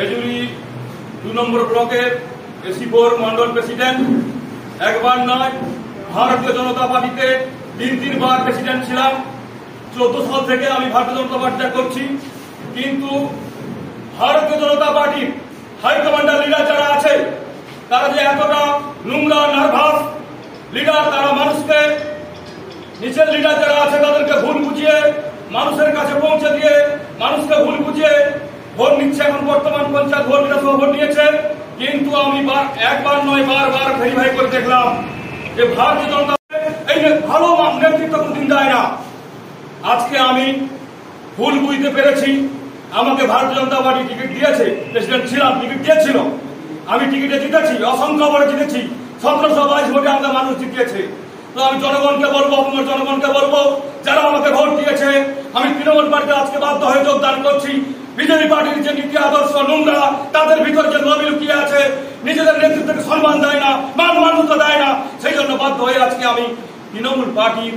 খেজুরি দু নম্বর ব্লকের AC এসিপোর Mondal president একবার নয় ভারতীয় জনতা পার্টিতে তিন তিনবার প্রেসিডেন্ট ছিলাম চোদ্দ সাল থেকে আমি ভারতীয় জনতা পার্টিটা করছি কিন্তু ভারতীয় জনতা পার্টির হাইকমান্ডার লিডার যারা আছে তারা যে এতটা নোংরা নার্ভাস লিডার তারা মানুষকে নিচের লিডার যারা আছে তাদেরকে ভুল বুঝিয়ে মানুষের কাছে পৌঁছে দিয়ে মানুষকে ভুল বুঝিয়ে ভোট নিচ্ছে এখন বর্তমান পঞ্চায়েত ভোট সহ ভোট নিয়েছে কিন্তু আমি একবার নয় বারবার ভেরিফাই করে দেখলাম যে ভারতীয় জনতা এই যে ভালো নেতৃত্ব কোনদিন দেয় না আজকে আমি ভুল বুঝতে পেরেছি আমাকে ভারতীয় জনতা পার্টি টিকিট দিয়েছে প্রেসিডেন্ট ছিলাম টিকিট দিয়েছিল আমি টিকিটে জিতেছি অসংখ্য বড় জিতেছি সতেরোশো বাইশ ভোটে আমাকে মানুষ জিতিয়েছে তো আমি জনগণকে বলবো আপনার জনগণকে বলবো যারা আমাকে ভোট দিয়েছে আমি তৃণমূল পার্টিতে আজকে বাধ্য হয়ে যোগদান করছি বিজেপি পার্টির যে নীতি আদর্শ নোংরা তাদের ভিতর যে লবি লুকিয়ে আছে নিজেদের নেতৃত্বকে সম্মান দেয় না মান মান্যতা দেয় না সেই জন্য বাধ্য হয়ে আজকে আমি তৃণমূল পার্টির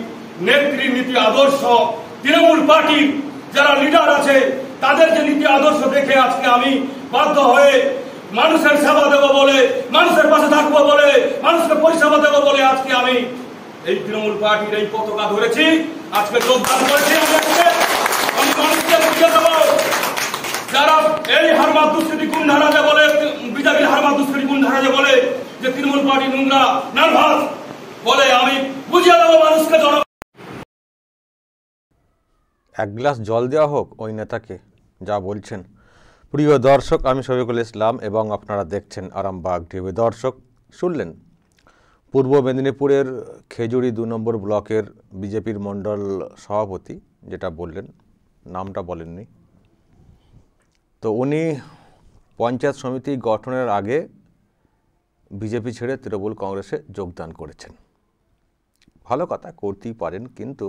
নেত্রী নীতি আদর্শ তৃণমূল পার্টির যারা লিডার আছে তাদের যে নীতি আদর্শ দেখে আজকে আমি বাধ্য হয়ে মানুষের সেবা দেবো বলে মানুষের পাশে থাকবো বলে মানুষকে পরিষেবা দেবো বলে আজকে আমি এই তৃণমূল পার্টির এই পতাকা ধরেছি আজকে যোগদান করেছি দুষ্কৃতি ধারা বলে বিজেপির দুষ্কৃতি ধারা বলে যে তৃণমূল পার্টি নোংরা নার্ভাস বলে আমি বুঝিয়ে দেবো মানুষকে জন এক গ্লাস জল দেওয়া হোক ওই নেতাকে যা বলছেন প্রিয় দর্শক আমি শফিকুল ইসলাম এবং আপনারা দেখছেন আরামবাগ টিভি দর্শক শুনলেন পূর্ব মেদিনীপুরের খেজুরি দু নম্বর ব্লকের বিজেপির মণ্ডল সভাপতি যেটা বললেন নামটা বলেননি তো উনি পঞ্চায়েত সমিতি গঠনের আগে বিজেপি ছেড়ে তৃণমূল কংগ্রেসে যোগদান করেছেন ভালো কথা করতেই পারেন কিন্তু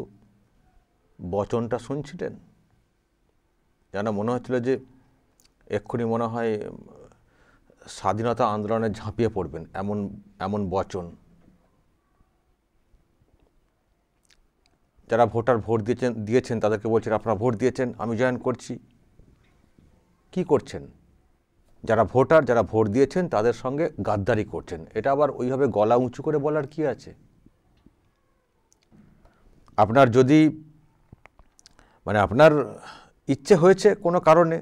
বচনটা শুনছিলেন যেন মনে হচ্ছিল যে এক্ষুনি মনে হয় স্বাধীনতা আন্দোলনে ঝাঁপিয়ে পড়বেন এমন এমন বচন যারা ভোটার ভোট দিয়েছেন দিয়েছেন তাদেরকে বলছেন আপনারা ভোট দিয়েছেন আমি জয়েন করছি কি করছেন যারা ভোটার যারা ভোট দিয়েছেন তাদের সঙ্গে গাদ্দারি করছেন এটা আবার ওইভাবে গলা উঁচু করে বলার কি আছে আপনার যদি মানে আপনার ইচ্ছে হয়েছে কোনো কারণে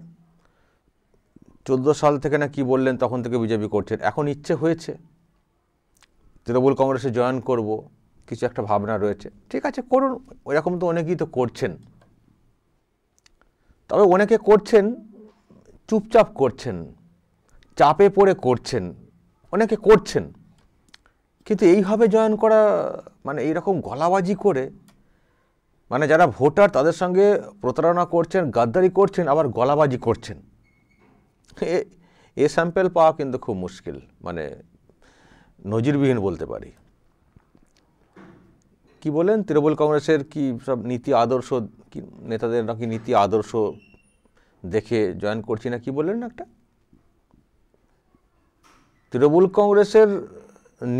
চোদ্দো সাল থেকে না কি বললেন তখন থেকে বিজেপি করছেন এখন ইচ্ছে হয়েছে তৃণমূল কংগ্রেসে জয়েন করব কিছু একটা ভাবনা রয়েছে ঠিক আছে করুন ওইরকম তো অনেকেই তো করছেন তবে অনেকে করছেন চুপচাপ করছেন চাপে পড়ে করছেন অনেকে করছেন কিন্তু এইভাবে জয়েন করা মানে এইরকম গলাবাজি করে মানে যারা ভোটার তাদের সঙ্গে প্রতারণা করছেন গাদ্দারি করছেন আবার গলাবাজি করছেন এ স্যাম্পেল পাওয়া কিন্তু খুব মুশকিল মানে নজিরবিহীন বলতে পারি কি বলেন তৃণমূল কংগ্রেসের কি সব নীতি আদর্শ নেতাদের নাকি নীতি আদর্শ দেখে জয়েন করছি না কি বললেন না একটা তৃণমূল কংগ্রেসের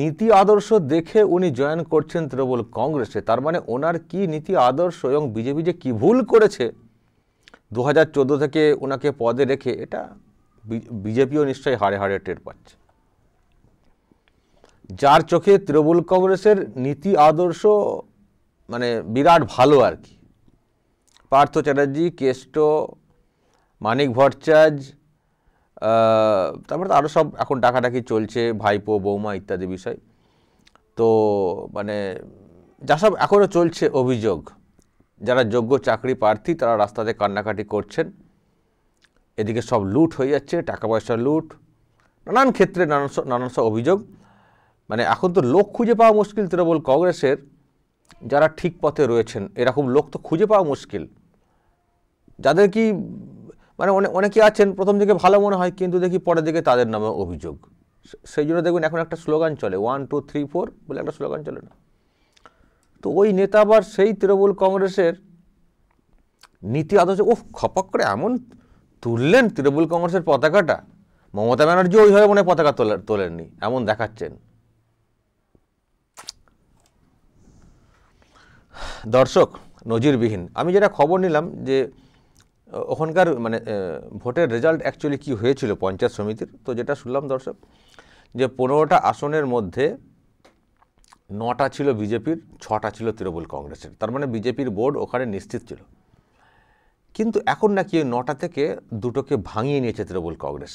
নীতি আদর্শ দেখে উনি জয়েন করছেন তৃণমূল কংগ্রেসে তার মানে ওনার কি নীতি আদর্শ এবং বিজেপি যে কী ভুল করেছে দু হাজার থেকে ওনাকে পদে রেখে এটা বিজেপিও নিশ্চয়ই হাড়ে হাড়ে টের পাচ্ছে যার চোখে তৃণমূল কংগ্রেসের নীতি আদর্শ মানে বিরাট ভালো আর কি পার্থ চ্যাটার্জি কেষ্ট মানিক ভট্টাচার্য তারপরে তো আরও সব এখন ডাকাডাকি চলছে ভাইপো বৌমা ইত্যাদি বিষয় তো মানে যা সব এখনও চলছে অভিযোগ যারা যোগ্য চাকরি প্রার্থী তারা রাস্তাতে কান্নাকাটি করছেন এদিকে সব লুট হয়ে যাচ্ছে টাকা পয়সা লুট নানান ক্ষেত্রে নানান নানান সব অভিযোগ মানে এখন তো লোক খুঁজে পাওয়া মুশকিল তৃণমূল কংগ্রেসের যারা ঠিক পথে রয়েছেন এরকম লোক তো খুঁজে পাওয়া মুশকিল যাদের কি মানে অনেক অনেকে আছেন প্রথম দিকে ভালো মনে হয় কিন্তু দেখি পরের দিকে তাদের নামে অভিযোগ সেই জন্য দেখবেন এখন একটা স্লোগান চলে ওয়ান টু থ্রি ফোর বলে একটা স্লোগান চলে না তো ওই নেতা আবার সেই তৃণমূল কংগ্রেসের নীতি আদর্শ ও খপক করে এমন তুললেন তৃণমূল কংগ্রেসের পতাকাটা মমতা ব্যানার্জি ওইভাবে মনে পতাকা তোলে তোলেননি এমন দেখাচ্ছেন দর্শক নজিরবিহীন আমি যেটা খবর নিলাম যে ওখানকার মানে ভোটের রেজাল্ট অ্যাকচুয়ালি কি হয়েছিল পঞ্চায়েত সমিতির তো যেটা শুনলাম দর্শক যে পনেরোটা আসনের মধ্যে নটা ছিল বিজেপির ছটা ছিল তৃণমূল কংগ্রেসের তার মানে বিজেপির বোর্ড ওখানে নিশ্চিত ছিল কিন্তু এখন নাকি ওই নটা থেকে দুটোকে ভাঙিয়ে নিয়েছে তৃণমূল কংগ্রেস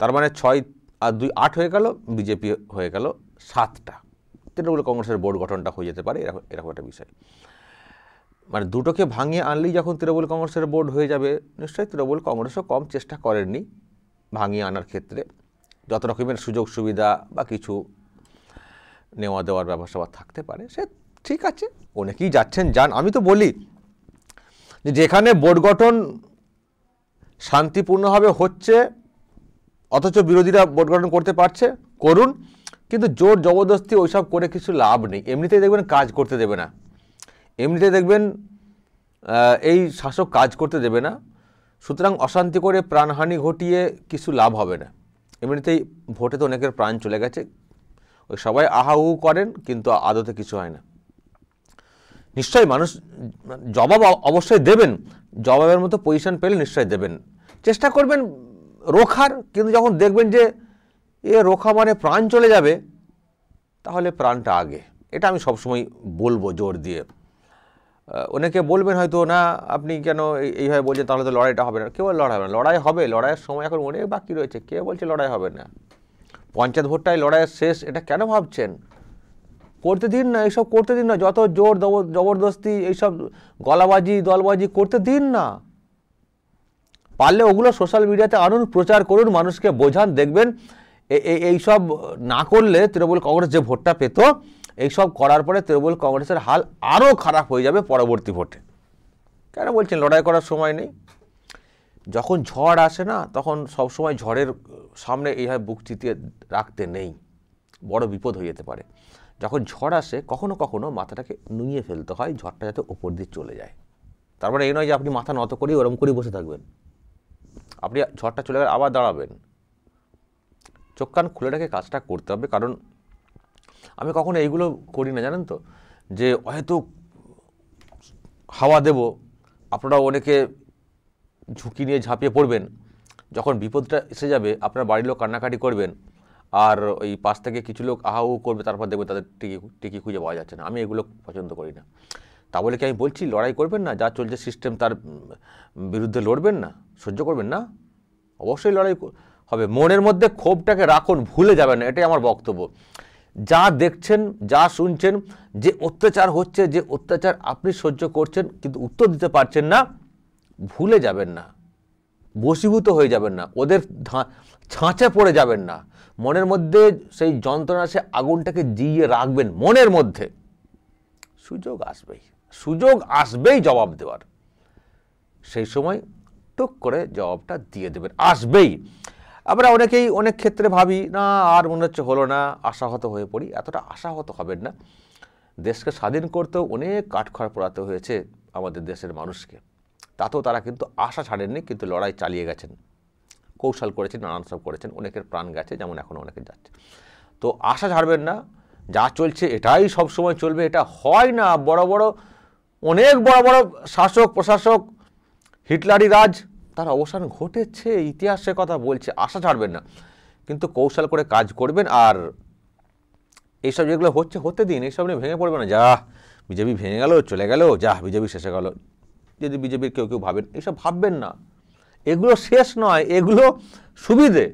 তার মানে ছয় আর দুই আট হয়ে গেল বিজেপি হয়ে গেল সাতটা তৃণমূল কংগ্রেসের বোর্ড গঠনটা হয়ে যেতে পারে এরকম এরকম একটা বিষয় মানে দুটোকে ভাঙিয়ে আনলেই যখন তৃণমূল কংগ্রেসের বোর্ড হয়ে যাবে নিশ্চয়ই তৃণমূল কংগ্রেসও কম চেষ্টা করেননি ভাঙিয়ে আনার ক্ষেত্রে যত রকমের সুযোগ সুবিধা বা কিছু নেওয়া দেওয়ার ব্যবস্থা থাকতে পারে সে ঠিক আছে অনেকেই যাচ্ছেন যান আমি তো বলি যে যেখানে বোর্ড গঠন শান্তিপূর্ণভাবে হচ্ছে অথচ বিরোধীরা বোর্ড গঠন করতে পারছে করুন কিন্তু জোর জবরদস্তি ওইসব করে কিছু লাভ নেই এমনিতেই দেখবেন কাজ করতে দেবে না এমনিতে দেখবেন এই শাসক কাজ করতে দেবে না সুতরাং অশান্তি করে প্রাণহানি ঘটিয়ে কিছু লাভ হবে না এমনিতেই ভোটে তো অনেকের প্রাণ চলে গেছে ওই সবাই আহাহু করেন কিন্তু আদতে কিছু হয় না নিশ্চয়ই মানুষ জবাব অবশ্যই দেবেন জবাবের মতো পজিশন পেলে নিশ্চয়ই দেবেন চেষ্টা করবেন রোখার কিন্তু যখন দেখবেন যে এ রোখা মানে প্রাণ চলে যাবে তাহলে প্রাণটা আগে এটা আমি সবসময় বলবো জোর দিয়ে অনেকে বলবেন হয়তো না আপনি কেন এইভাবে বলছেন তাহলে তো লড়াইটা হবে না কেউ লড়াই হবে না লড়াই হবে লড়াইয়ের সময় এখন অনেক বাকি রয়েছে কে বলছে লড়াই হবে না পঞ্চায়েত ভোটটাই লড়াইয়ের শেষ এটা কেন ভাবছেন করতে দিন না এইসব করতে দিন না যত জোর জবরদস্তি এইসব গলাবাজি দলবাজি করতে দিন না পারলে ওগুলো সোশ্যাল মিডিয়াতে আনুন প্রচার করুন মানুষকে বোঝান দেখবেন এই সব না করলে তৃণমূল কংগ্রেস যে ভোটটা পেত এইসব করার পরে তৃণমূল কংগ্রেসের হাল আরও খারাপ হয়ে যাবে পরবর্তী ভোটে কেন বলছেন লড়াই করার সময় নেই যখন ঝড় আসে না তখন সব সময় ঝড়ের সামনে এইভাবে বুক চিতিয়ে রাখতে নেই বড় বিপদ হয়ে যেতে পারে যখন ঝড় আসে কখনো কখনো মাথাটাকে নুইয়ে ফেলতে হয় ঝড়টা যাতে ওপর দিয়ে চলে যায় তারপরে মানে এই নয় যে আপনি মাথা নত করেই ওরম করেই বসে থাকবেন আপনি ঝড়টা চলে গেলে আবার দাঁড়াবেন চোখ কান খুলে রেখে কাজটা করতে হবে কারণ আমি কখনো এইগুলো করি না জানেন তো যে হয়তো হাওয়া দেব আপনারা অনেকে ঝুঁকি নিয়ে ঝাঁপিয়ে পড়বেন যখন বিপদটা এসে যাবে আপনার বাড়ির লোক কান্নাকাটি করবেন আর ওই পাশ থেকে কিছু লোক আহাউ করবে তারপর দেখবে তাদের টিকি টিকি খুঁজে পাওয়া যাচ্ছে না আমি এগুলো পছন্দ করি না তা বলে কি আমি বলছি লড়াই করবেন না যা চলছে সিস্টেম তার বিরুদ্ধে লড়বেন না সহ্য করবেন না অবশ্যই লড়াই হবে মনের মধ্যে ক্ষোভটাকে রাখুন ভুলে যাবেন না এটাই আমার বক্তব্য যা দেখছেন যা শুনছেন যে অত্যাচার হচ্ছে যে অত্যাচার আপনি সহ্য করছেন কিন্তু উত্তর দিতে পারছেন না ভুলে যাবেন না বসীভূত হয়ে যাবেন না ওদের ছাঁচে পড়ে যাবেন না মনের মধ্যে সেই যন্ত্রণা সে আগুনটাকে জিয়ে রাখবেন মনের মধ্যে সুযোগ আসবেই সুযোগ আসবেই জবাব দেওয়ার সেই সময় টুক করে জবাবটা দিয়ে দেবেন আসবেই আমরা অনেকেই অনেক ক্ষেত্রে ভাবি না আর মনে হচ্ছে হলো না আশাহত হয়ে পড়ি এতটা আশাহত হবেন না দেশকে স্বাধীন করতেও অনেক কাঠখড় পোড়াতে হয়েছে আমাদের দেশের মানুষকে তাতেও তারা কিন্তু আশা ছাড়েননি কিন্তু লড়াই চালিয়ে গেছেন কৌশল করেছেন নানান সব করেছেন অনেকের প্রাণ গেছে যেমন এখন অনেকে যাচ্ছে তো আশা ছাড়বেন না যা চলছে এটাই সবসময় চলবে এটা হয় না বড় বড় অনেক বড় বড় শাসক প্রশাসক হিটলারি রাজ তার অবসান ঘটেছে ইতিহাসের কথা বলছে আশা ছাড়বেন না কিন্তু কৌশল করে কাজ করবেন আর এইসব যেগুলো হচ্ছে হতে দিন এইসব নিয়ে ভেঙে পড়বে না যা বিজেপি ভেঙে গেল চলে গেল যা বিজেপি শেষে গেল যদি বিজেপির কেউ কেউ ভাবেন এইসব ভাববেন না এগুলো শেষ নয় এগুলো সুবিধে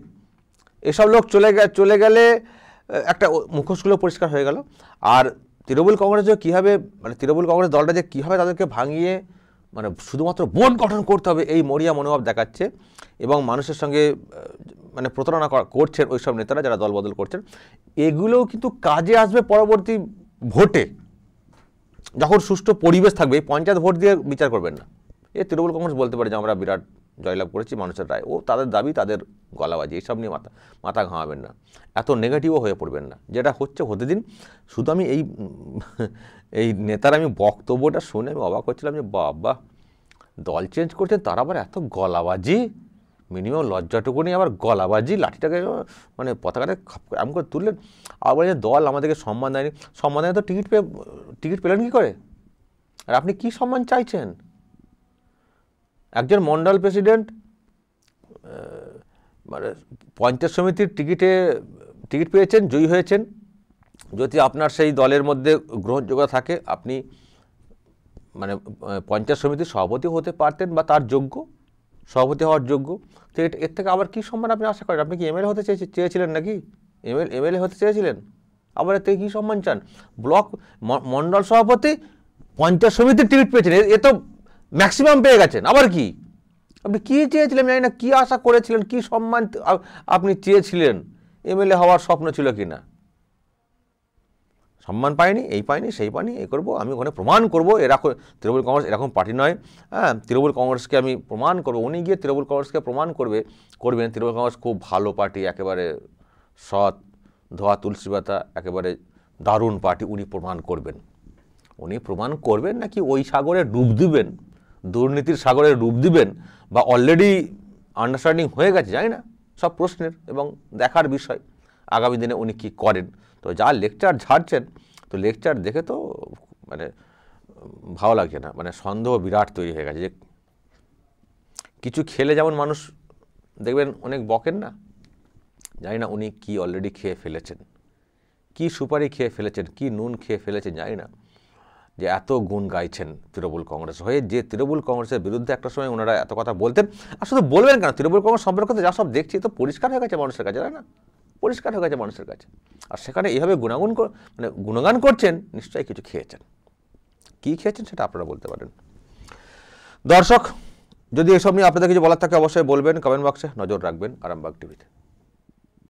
এসব লোক চলে গে চলে গেলে একটা মুখোশগুলো পরিষ্কার হয়ে গেল আর তৃণমূল কংগ্রেসও কীভাবে মানে তৃণমূল কংগ্রেস দলটা যে কীভাবে তাদেরকে ভাঙিয়ে মানে শুধুমাত্র বোন গঠন করতে হবে এই মরিয়া মনোভাব দেখাচ্ছে এবং মানুষের সঙ্গে মানে প্রতারণা করছেন ওইসব নেতারা যারা দলবদল করছেন এগুলোও কিন্তু কাজে আসবে পরবর্তী ভোটে যখন সুষ্ঠু পরিবেশ থাকবে পঞ্চায়েত ভোট দিয়ে বিচার করবেন না এ তৃণমূল কংগ্রেস বলতে পারে যে আমরা বিরাট জয়লাভ করেছি মানুষের রায় ও তাদের দাবি তাদের গলাবাজি এইসব নিয়ে মাথা মাথা ঘামাবেন না এত নেগেটিভও হয়ে পড়বেন না যেটা হচ্ছে হতে দিন শুধু আমি এই এই নেতার আমি বক্তব্যটা শুনে আমি অবাক হচ্ছিলাম যে বাবা দল চেঞ্জ করছেন তার আবার এত গলাবাজি মিনিমাম লজ্জাটুকু নিয়ে আবার গলাবাজি লাঠিটাকে মানে পতাকাটা এমন করে তুললেন আবার যে দল আমাদেরকে সম্মান দেয়নি সম্মান দেয় তো টিকিট পেয়ে টিকিট পেলেন কী করে আর আপনি কী সম্মান চাইছেন একজন মন্ডল প্রেসিডেন্ট মানে পঞ্চায়েত সমিতির টিকিটে টিকিট পেয়েছেন জয়ী হয়েছেন যদি আপনার সেই দলের মধ্যে গ্রহণযোগ্যতা থাকে আপনি মানে পঞ্চায়েত সমিতির সভাপতি হতে পারতেন বা তার যোগ্য সভাপতি হওয়ার যোগ্য তো এর থেকে আবার কী সম্মান আপনি আশা করেন আপনি কি এমএলএ হতে চেয়ে চেয়েছিলেন নাকি এমএল এমএলএ হতে চেয়েছিলেন আবার এর থেকে কী সম্মান চান ব্লক মণ্ডল সভাপতি পঞ্চায়েত সমিতির টিকিট পেয়েছেন এ তো ম্যাক্সিমাম পেয়ে গেছেন আবার কি আপনি কী চেয়েছিলেন জানি না কী আশা করেছিলেন কি সম্মান আপনি চেয়েছিলেন এমএলএ হওয়ার স্বপ্ন ছিল কি না সম্মান পায়নি এই পায়নি সেই পায়নি এ করব আমি ওখানে প্রমাণ করব এরকম তৃণমূল কংগ্রেস এরকম পার্টি নয় হ্যাঁ তৃণমূল কংগ্রেসকে আমি প্রমাণ করবো উনি গিয়ে তৃণমূল কংগ্রেসকে প্রমাণ করবে করবেন তৃণমূল কংগ্রেস খুব ভালো পার্টি একেবারে সৎ ধোয়া তুলসী পাতা একেবারে দারুণ পার্টি উনি প্রমাণ করবেন উনি প্রমাণ করবেন নাকি ওই সাগরে ডুব দিবেন দুর্নীতির সাগরে রূপ দিবেন বা অলরেডি আন্ডারস্ট্যান্ডিং হয়ে গেছে জানি না সব প্রশ্নের এবং দেখার বিষয় আগামী দিনে উনি কী করেন তো যা লেকচার ঝাড়ছেন তো লেকচার দেখে তো মানে ভালো লাগছে না মানে সন্দেহ বিরাট তৈরি হয়ে গেছে যে কিছু খেলে যেমন মানুষ দেখবেন অনেক বকেন না জানি না উনি কি অলরেডি খেয়ে ফেলেছেন কি সুপারি খেয়ে ফেলেছেন কি নুন খেয়ে ফেলেছেন জানি না যে এত গুণ গাইছেন তৃণমূল কংগ্রেস হয়ে যে তৃণমূল কংগ্রেসের বিরুদ্ধে একটা সময় ওনারা এত কথা বলতেন আর শুধু বলবেন কেন তৃণমূল কংগ্রেস সম্পর্কে যা সব দেখছি তো পরিষ্কার হয়ে গেছে মানুষের কাছে তাই না পরিষ্কার হয়ে গেছে মানুষের কাছে আর সেখানে এইভাবে গুণাগুণ মানে গুণগান করছেন নিশ্চয়ই কিছু খেয়েছেন কী খেয়েছেন সেটা আপনারা বলতে পারেন দর্শক যদি এসব নিয়ে আপনাদের কিছু বলার থাকে অবশ্যই বলবেন কমেন্ট বক্সে নজর রাখবেন আরামবাগ টিভিতে